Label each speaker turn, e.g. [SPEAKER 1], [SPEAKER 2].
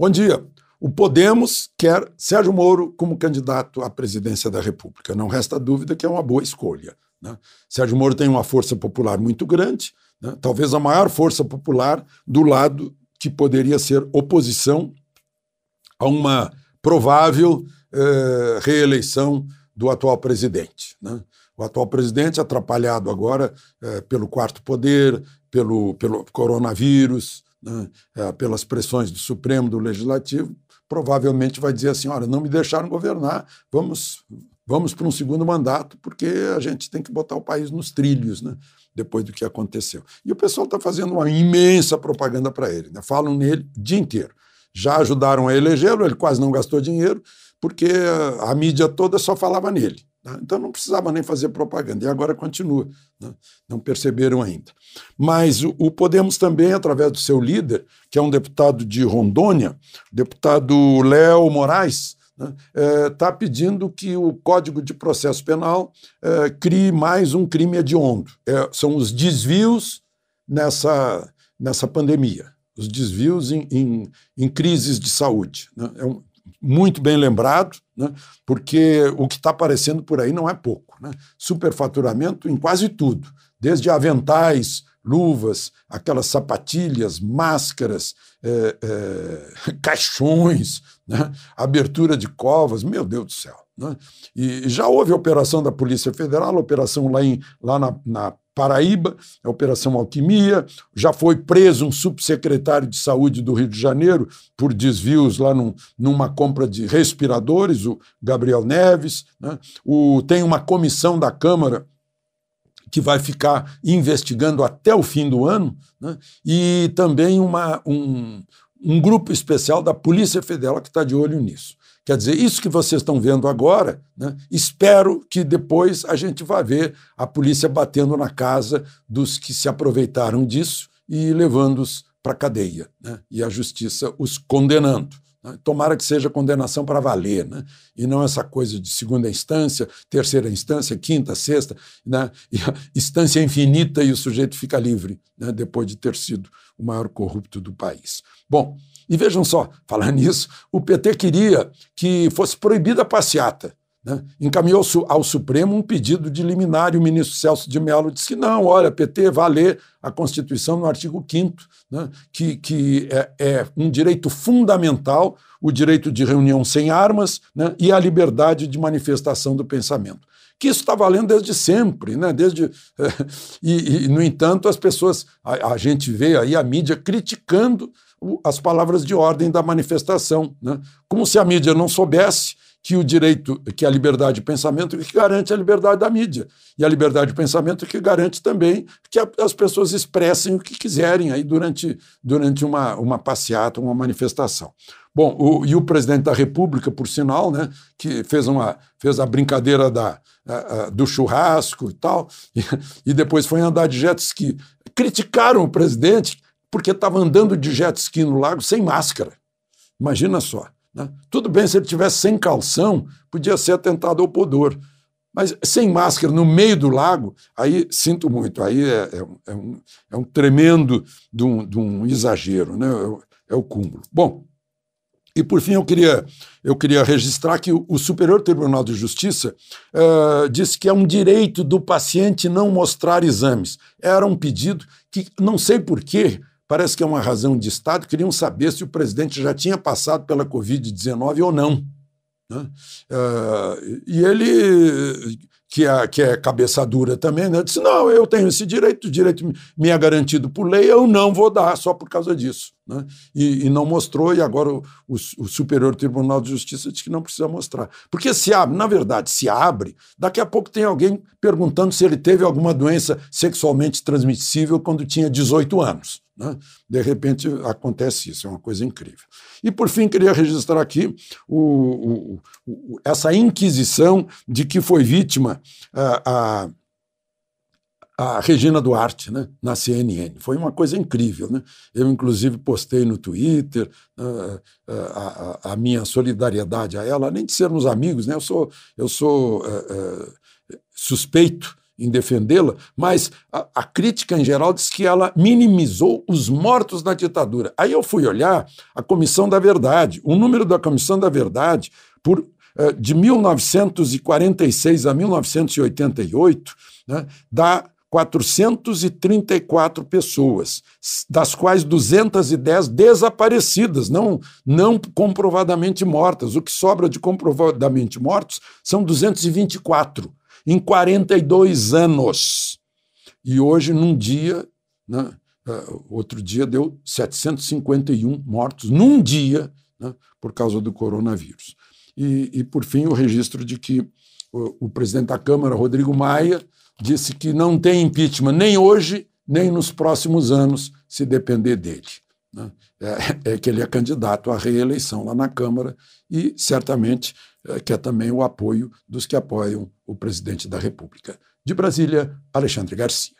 [SPEAKER 1] Bom dia. O Podemos quer Sérgio Moro como candidato à presidência da República. Não resta dúvida que é uma boa escolha. Né? Sérgio Moro tem uma força popular muito grande, né? talvez a maior força popular do lado que poderia ser oposição a uma provável eh, reeleição do atual presidente. Né? O atual presidente, atrapalhado agora eh, pelo quarto poder, pelo, pelo coronavírus, né, é, pelas pressões do Supremo, do Legislativo, provavelmente vai dizer assim: olha, não me deixaram governar, vamos, vamos para um segundo mandato, porque a gente tem que botar o país nos trilhos, né? depois do que aconteceu. E o pessoal está fazendo uma imensa propaganda para ele, né? falam nele o dia inteiro. Já ajudaram a elegê-lo, ele quase não gastou dinheiro, porque a mídia toda só falava nele. Tá? Então não precisava nem fazer propaganda, e agora continua. Né? Não perceberam ainda. Mas o, Podemos também, através do seu líder, que é um deputado de Rondônia, deputado Léo Moraes, está né? é, tá pedindo que o Código de Processo Penal é, crie mais um crime hediondo. É, são os desvios nessa, nessa pandemia, os desvios em, em, em crises de saúde. Né? É um, muito bem lembrado, né? porque o que está aparecendo por aí não é pouco. Né? Superfaturamento em quase tudo, desde aventais, luvas, aquelas sapatilhas, máscaras, é, é, caixões, né? abertura de covas, meu Deus do céu. Né? E já houve a operação da Polícia Federal, a operação lá, em, lá na, na Paraíba, a Operação Alquimia, já foi preso um subsecretário de saúde do Rio de Janeiro por desvios lá num, numa compra de respiradores, o Gabriel Neves. Né? O, tem uma comissão da Câmara que vai ficar investigando até o fim do ano, né? e também uma, um, um grupo especial da Polícia Federal que está de olho nisso. Quer dizer, isso que vocês estão vendo agora, né, espero que depois a gente vá ver a polícia batendo na casa dos que se aproveitaram disso e levando-os para a cadeia, né, e a justiça os condenando. Ah, tomara que seja condenação para valer, né? e não essa coisa de segunda instância, terceira instância, quinta, sexta, né? e a instância infinita e o sujeito fica livre, né? depois de ter sido o maior corrupto do país. Bom, e vejam só, falar nisso, o PT queria que fosse proibida a passeata. Né? Encaminhou ao Supremo um pedido de liminar e o ministro Celso de Mello disse que não, olha, PT, ler a Constituição no artigo 5 né? que, que é, é, um direito fundamental o direito de reunião sem armas né? e a liberdade de manifestação do pensamento. Que isso está valendo desde sempre, né? desde, e, e, no entanto, as pessoas, a, a gente vê aí a mídia criticando as palavras de ordem da manifestação, né? como se a mídia não soubesse que o direito, que a liberdade de pensamento que garante a liberdade da mídia. E a liberdade de pensamento que garante também que a, as pessoas expressem o que quiserem aí durante, durante uma, uma passeata, uma manifestação. Bom, o, e o presidente da República, por sinal, né, que fez, uma, fez a brincadeira da, a, a, do churrasco e tal, e, e depois foi andar de jet ski. Criticaram o presidente porque estava andando de jet ski no lago sem máscara. Imagina só. Né? Tudo bem, se ele tivesse sem calção, podia ser atentado ao pudor. Mas sem máscara no meio do lago, aí sinto muito, aí é, é, é, um, é um, tremendo de um, de um exagero, né? É, é, o cúmulo. Bom, e por fim eu queria, eu queria registrar que o, o Superior Tribunal de Justiça uh, disse que é um direito do paciente não mostrar exames. Era um pedido que, não sei porquê, parece que é uma razão de Estado, queriam saber se o presidente já tinha passado pela Covid-19 ou não. Né? Uh, e ele que é, que é cabeça dura também, né? disse: não, eu tenho esse direito, o direito me é garantido por lei, eu não vou dar só por causa disso. Né? E, e não mostrou, e agora o, o, o, Superior Tribunal de Justiça diz que não precisa mostrar. Porque se abre, na verdade, se abre, daqui a pouco tem alguém perguntando se ele teve alguma doença sexualmente transmissível quando tinha 18 anos. Né? De repente acontece isso, é uma coisa incrível. E por fim, queria registrar aqui o, o, o, essa inquisição de que foi vítima a, a, a Regina Duarte né, na CNN. Foi uma coisa incrível. Né? Eu, inclusive, postei no Twitter ah, ah, a, a, a minha solidariedade a ela, além de sermos amigos, né? eu sou, eu sou ah, suspeito em defendê-la, mas a, a, crítica em geral diz que ela minimizou os mortos na ditadura. Aí eu fui olhar a Comissão da Verdade, o número da Comissão da Verdade por eh, de 1946 a 1988, né, dá 434 pessoas, das quais 210 desaparecidas, não, não comprovadamente mortas. O que sobra de comprovadamente mortos são 224 em 42 anos. E hoje, num dia, né, eh, outro dia deu 751 mortos, num dia, né, por causa do coronavírus. E, e por fim, o registro de que o, o presidente da Câmara, Rodrigo Maia, disse que não tem impeachment nem hoje, nem nos próximos anos, se depender dele. Né? É, é, que ele é candidato à reeleição lá na Câmara e certamente é, quer é também o apoio dos que apoiam o presidente da República. De Brasília, Alexandre Garcia.